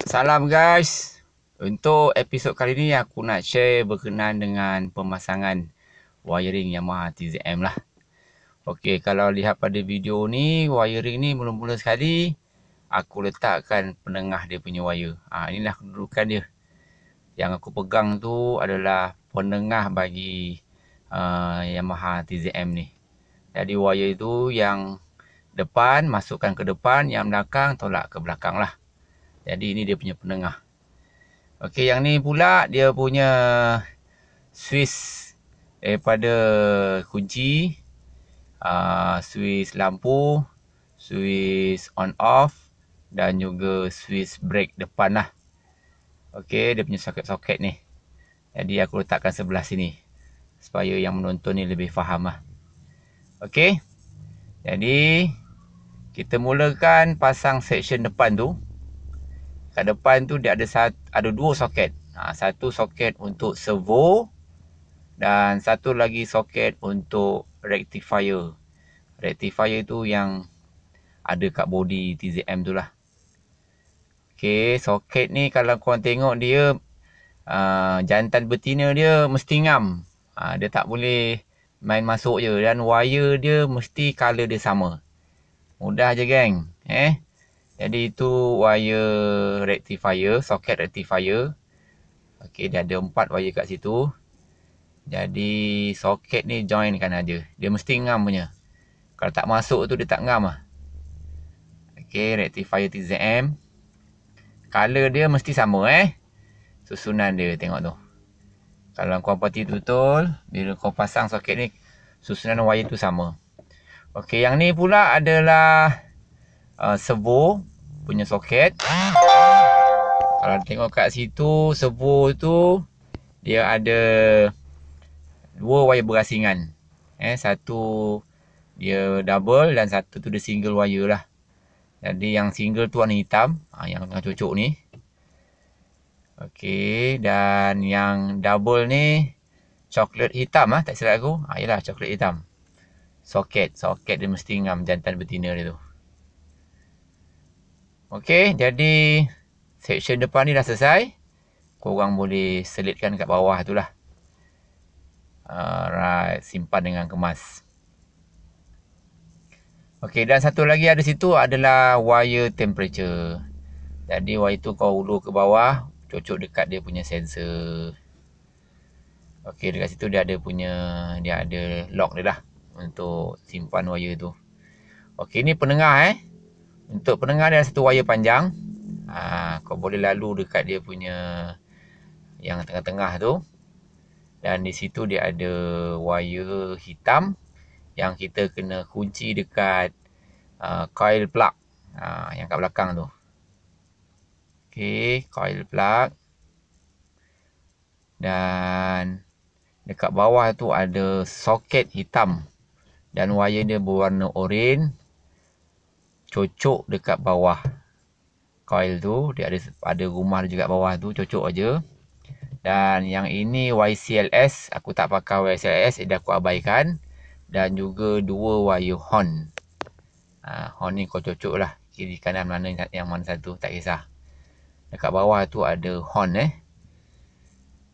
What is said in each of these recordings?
Salam guys. Untuk episod kali ni aku nak share berkenaan dengan pemasangan wiring Yamaha TZM lah. Okey, kalau lihat pada video ni, wiring ni mula-mula sekali aku letakkan penengah dia punya wire. Ha, inilah kedudukan dia. Yang aku pegang tu adalah penengah bagi uh, Yamaha TZM ni. Jadi wire itu yang depan masukkan ke depan, yang belakang tolak ke belakang lah. Jadi ini dia punya penengah. Okey yang ni pula dia punya Swiss eh, pada kunci. Uh, Swiss lampu. Swiss on off. Dan juga Swiss brake depan lah. Okey dia punya soket-soket ni. Jadi aku letakkan sebelah sini. Supaya yang menonton ni lebih faham lah. Okey. Jadi kita mulakan pasang section depan tu kat depan tu dia ada satu, ada dua soket. Ha, satu soket untuk servo dan satu lagi soket untuk rectifier. Rectifier tu yang ada kat body TZM tu lah. Okay, soket ni kalau korang tengok dia uh, jantan betina dia mesti ngam. Uh, dia tak boleh main masuk je. Dan wire dia mesti colour dia sama. Mudah je geng. Eh? Jadi itu wire rectifier, socket rectifier. Okey, dia ada empat wire kat situ. Jadi soket ni join kan aja. Dia mesti ngam punya. Kalau tak masuk tu dia tak ngam ah. Okey, rectifier TZM. Color dia mesti sama eh. Susunan dia tengok tu. Kalau kau pati betul, bila kau pasang soket ni susunan wire tu sama. Okey, yang ni pula adalah uh, servo punya soket. Kalau tengok kat situ servo tu dia ada dua wayar berasingan. Eh satu dia double dan satu tu dia single wire lah. Jadi yang single tu warna hitam, ah yang tengah cucuk ni. Okey dan yang double ni coklat hitam ah tak silap aku. Ah yalah coklat hitam. Soket, soket dia mesti ngam jantan betina dia tu. Okey, jadi section depan ni dah selesai. Kau Korang boleh selitkan kat bawah itulah. lah. Alright, simpan dengan kemas. Okey, dan satu lagi ada situ adalah wire temperature. Jadi wire tu kau ulur ke bawah, cocok dekat dia punya sensor. Okey, dekat situ dia ada punya, dia ada lock dia lah untuk simpan wire tu. Okey, ni penengah eh untuk pendengar yang satu wayar panjang ha, kau boleh lalu dekat dia punya yang tengah-tengah tu dan di situ dia ada wayar hitam yang kita kena kunci dekat uh, coil plug ha, yang kat belakang tu Okay, coil plug dan dekat bawah tu ada soket hitam dan wayar dia berwarna oren cocok dekat bawah coil tu dia ada ada rumah juga bawah tu cocok aja dan yang ini YCLS aku tak pakai YCLS dia aku abaikan dan juga dua wire horn ha, horn ni kau cocok lah kiri kanan mana yang mana satu tak kisah dekat bawah tu ada horn eh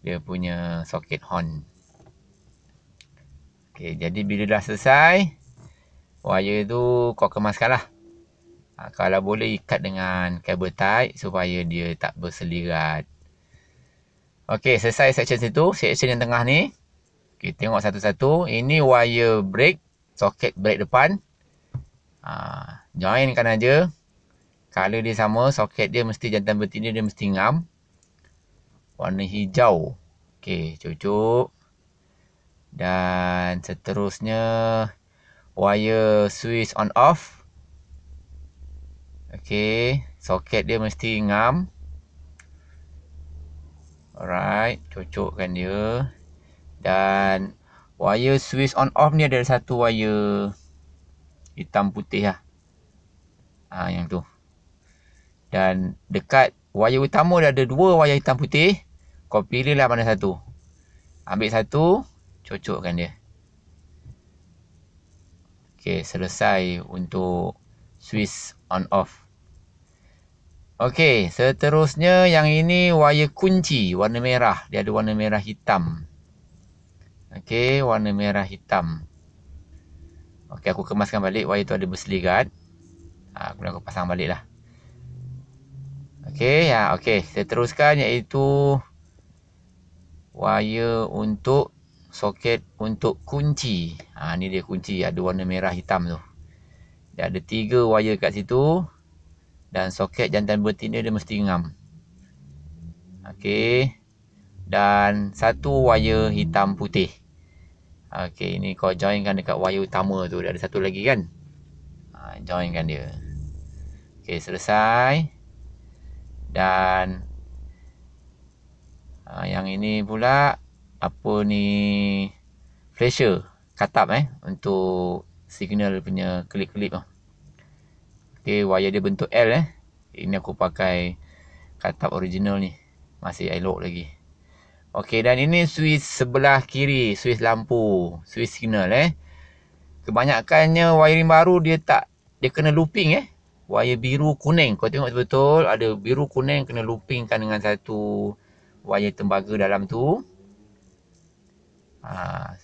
dia punya soket horn Okay, jadi bila dah selesai wire tu kau kemaskan lah Ha, kalau boleh ikat dengan kabel tight supaya dia tak berselirat. Okey, selesai section situ. Section yang tengah ni. Kita tengok satu-satu. Ini wire brake. Soket brake depan. Ha, joinkan aja. Color dia sama. Soket dia mesti jantan betina dia mesti ngam. Warna hijau. Okey, cucuk. Dan seterusnya. Wire switch on off. Okay Soket dia mesti ngam Alright Cocokkan dia Dan Wire switch on off ni ada satu wire Hitam putih lah Ah ha, yang tu Dan dekat Wire utama dia ada dua wire hitam putih Kau pilih lah mana satu Ambil satu Cocokkan dia Okay selesai untuk switch on off Okey, seterusnya yang ini wayar kunci warna merah. Dia ada warna merah hitam. Okey, warna merah hitam. Okey, aku kemaskan balik. Wayar tu ada berseligat. Ha, aku nak pasang balik lah. Okey, ya, okey. Saya teruskan iaitu wayar untuk soket untuk kunci. Ha, ni dia kunci. Ada warna merah hitam tu. Dia ada tiga wayar kat situ. Dan soket jantan betina dia mesti ngam. Okey. Dan satu wire hitam putih. Okey, ini kau joinkan dekat wire utama tu. Dia ada satu lagi kan? Ha, joinkan dia. Okey, selesai. Dan ha, yang ini pula apa ni flasher katap eh untuk signal punya klik-klik tu. -klik. Okey, wayar dia bentuk L eh. Ini aku pakai katap original ni. Masih elok lagi. Okey, dan ini switch sebelah kiri, switch lampu, switch signal eh. Kebanyakannya wiring baru dia tak dia kena looping eh. Wayar biru kuning. Kau tengok betul ada biru kuning kena loopingkan dengan satu wayar tembaga dalam tu. Ha.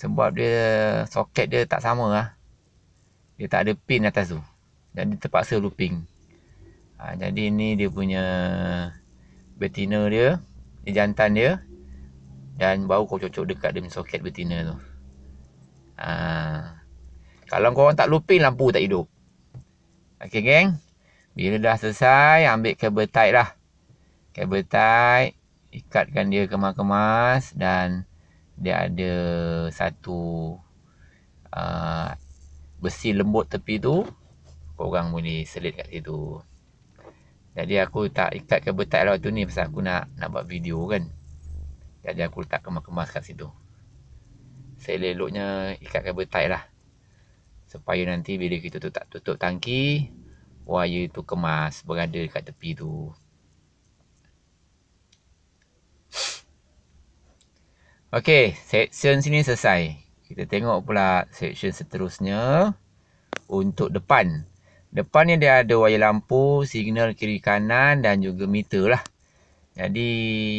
Sebab dia soket dia tak sama lah. Dia tak ada pin atas tu dan dia terpaksa looping. Ha, jadi ini dia punya betina dia, dia eh, jantan dia dan baru kau cocok dekat dengan soket betina tu. Ha, kalau kau tak looping lampu tak hidup. Okey geng. Bila dah selesai, ambil kabel tight lah. Kabel tight, ikatkan dia kemas-kemas dan dia ada satu uh, besi lembut tepi tu Berapa orang boleh selit kat situ Jadi aku tak ikat kabel tight lah waktu ni Pasal aku nak nak buat video kan Jadi aku letak kemas-kemas kat situ Seleloknya ikat kabel tight lah Supaya nanti bila kita tu tak tutup tangki Wire tu kemas berada kat tepi tu Okey, section sini selesai. Kita tengok pula section seterusnya untuk depan. Depan ni dia ada wayar lampu, signal kiri kanan dan juga meter lah. Jadi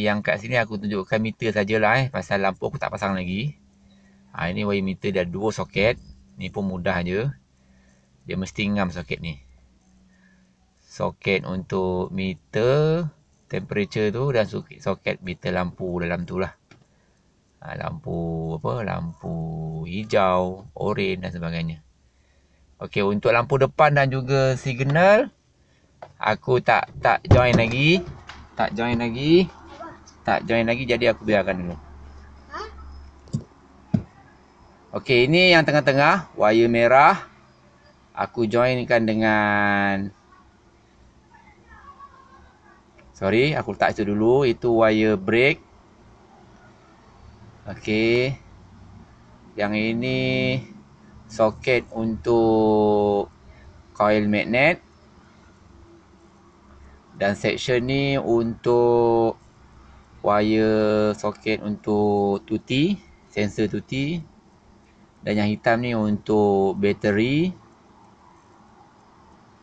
yang kat sini aku tunjukkan meter sajalah eh. Pasal lampu aku tak pasang lagi. Ha, ini wayar meter dia ada dua soket. Ni pun mudah je. Dia mesti ngam soket ni. Soket untuk meter, temperature tu dan soket meter lampu dalam tu lah. Ha, lampu apa, lampu hijau, oranye dan sebagainya. Okey, untuk lampu depan dan juga signal aku tak tak join lagi. Tak join lagi. Tak join lagi jadi aku biarkan dulu. Okey, ini yang tengah-tengah, wayar merah. Aku joinkan dengan Sorry, aku letak itu dulu. Itu wayar break. Okey. Yang ini hmm soket untuk coil magnet dan section ni untuk wire soket untuk tuti sensor tuti dan yang hitam ni untuk bateri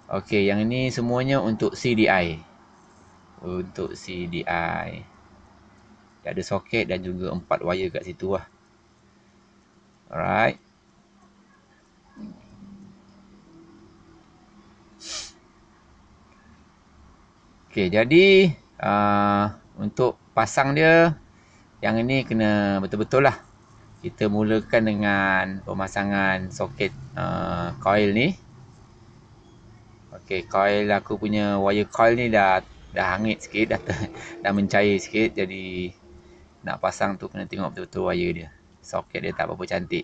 Okey, yang ini semuanya untuk CDI. Untuk CDI. Dia ada soket dan juga empat wire kat situ lah. Alright. Okey, jadi uh, untuk pasang dia yang ini kena betul-betul lah. Kita mulakan dengan pemasangan soket uh, coil ni. Okey, coil aku punya wire coil ni dah dah hangit sikit, dah dah mencair sikit jadi nak pasang tu kena tengok betul-betul wire dia. Soket dia tak apa-apa cantik.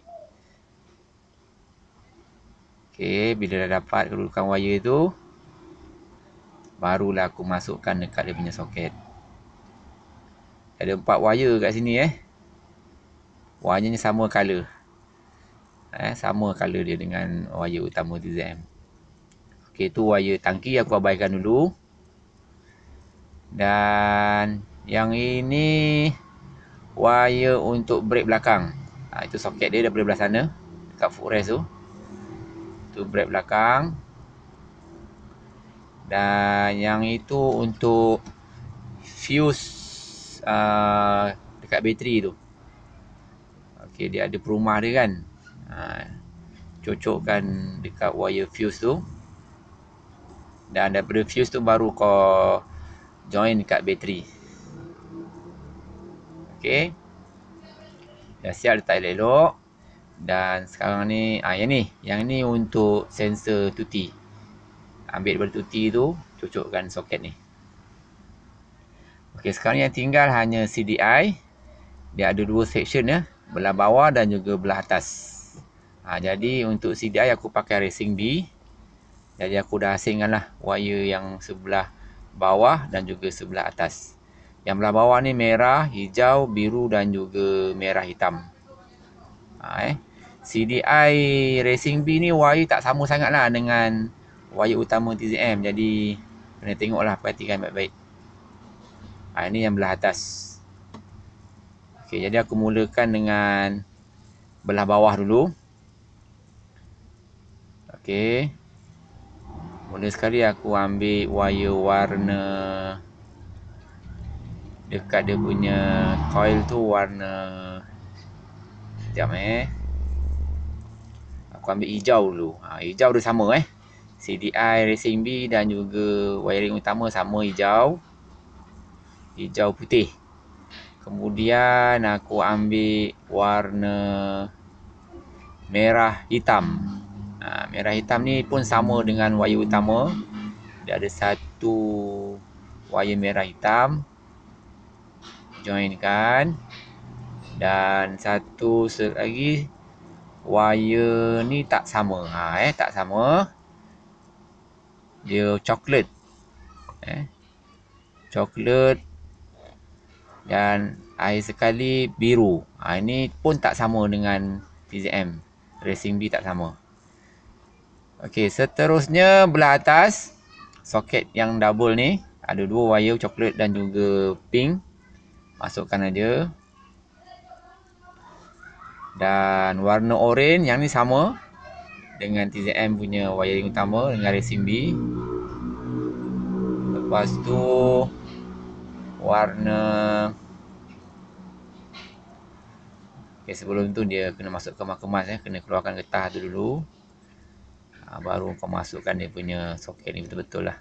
Okey, bila dah dapat kedudukan wire tu, barulah aku masukkan dekat dia punya soket. Ada empat wire kat sini eh. Warnanya sama color. Eh, sama color dia dengan wire utama DZM. Okey, tu wire tangki aku abaikan dulu. Dan yang ini wire untuk brake belakang. Ha, itu soket dia daripada belah sana. Dekat footrest tu. Tu brake belakang dan yang itu untuk fuse uh, dekat bateri tu Okey, dia ada perumah dia kan uh, cocokkan dekat wire fuse tu dan daripada fuse tu baru kau join dekat bateri Okey, dah siap letak elok dan sekarang ni, ah, yang ni yang ni untuk sensor tuti ambil daripada tuti tu cucukkan soket ni ok sekarang yang tinggal hanya CDI dia ada dua section ya belah bawah dan juga belah atas ha, jadi untuk CDI aku pakai racing B jadi aku dah asingkan lah wire yang sebelah bawah dan juga sebelah atas yang belah bawah ni merah, hijau, biru dan juga merah hitam ha, eh. CDI racing B ni wire tak sama sangat lah dengan wayar utama TZM jadi kena tengoklah perhatikan baik-baik. Ha, ini yang belah atas. Okey, jadi aku mulakan dengan belah bawah dulu. Okey. Mula sekali aku ambil wayar warna dekat dia punya coil tu warna Sekejap eh. Aku ambil hijau dulu. Ha, hijau dia sama eh. CDI racing B dan juga wiring utama sama hijau hijau putih kemudian aku ambil warna merah hitam ha, merah hitam ni pun sama dengan wire utama dia ada satu wire merah hitam joinkan dan satu lagi wire ni tak sama ha, eh tak sama dia coklat eh coklat dan air sekali biru ha, ini pun tak sama dengan TZM racing B tak sama okey seterusnya belah atas soket yang double ni ada dua wire coklat dan juga pink masukkan aja dan warna oren yang ni sama dengan TZM punya wiring utama dengan resimb lepas tu warna okay, sebelum tu dia kena masuk kemas-kemas eh. kena keluarkan getah tu dulu ha, baru kau masukkan dia punya soket ni betul-betul lah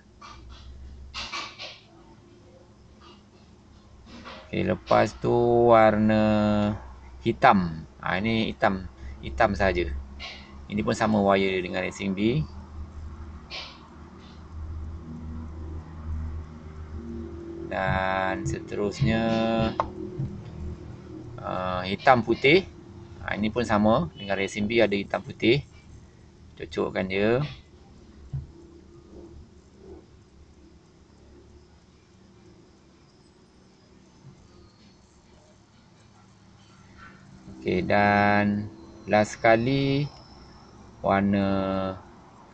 okay, lepas tu warna hitam ha, ini hitam hitam saja. Ini pun sama wire dia dengan racing B. Dan seterusnya uh, hitam putih. Ha, ini pun sama dengan racing B ada hitam putih. Cocokkan dia. Okay dan last sekali warna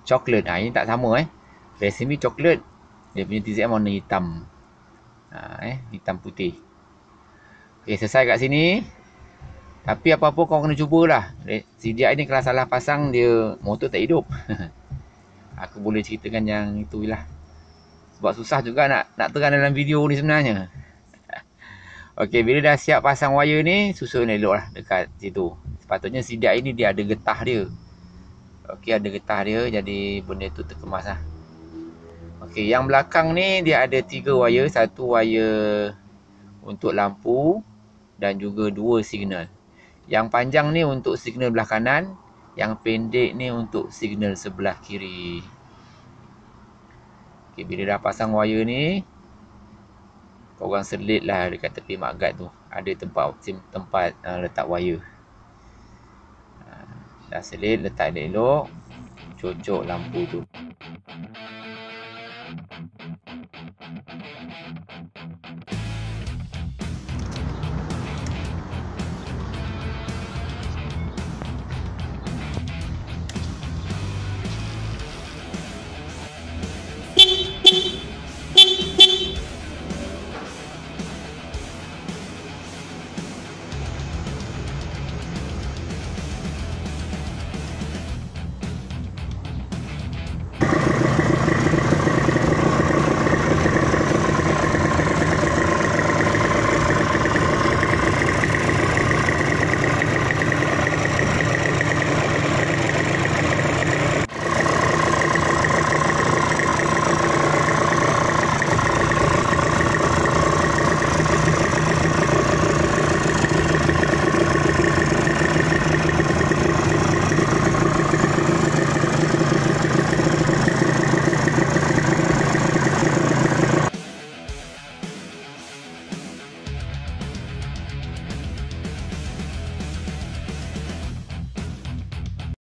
coklat ah ini tak sama eh resmi coklat dia punya TZM warna hitam ha, eh hitam putih okey selesai kat sini tapi apa-apa kau kena cubalah CDI ni kalau salah pasang dia motor tak hidup aku boleh ceritakan yang itu itulah sebab susah juga nak nak terang dalam video ni sebenarnya Okey, bila dah siap pasang wire ni, susun eloklah dekat situ. Sepatutnya CDI ni dia ada getah dia. Okey ada getah dia jadi benda tu terkemas lah Okey yang belakang ni dia ada tiga wire Satu wire untuk lampu dan juga dua signal Yang panjang ni untuk signal belah kanan Yang pendek ni untuk signal sebelah kiri Okey bila dah pasang wire ni Korang selit lah dekat tepi mak tu Ada tempat tempat uh, letak wire dah selit letak dia elok cucuk lampu tu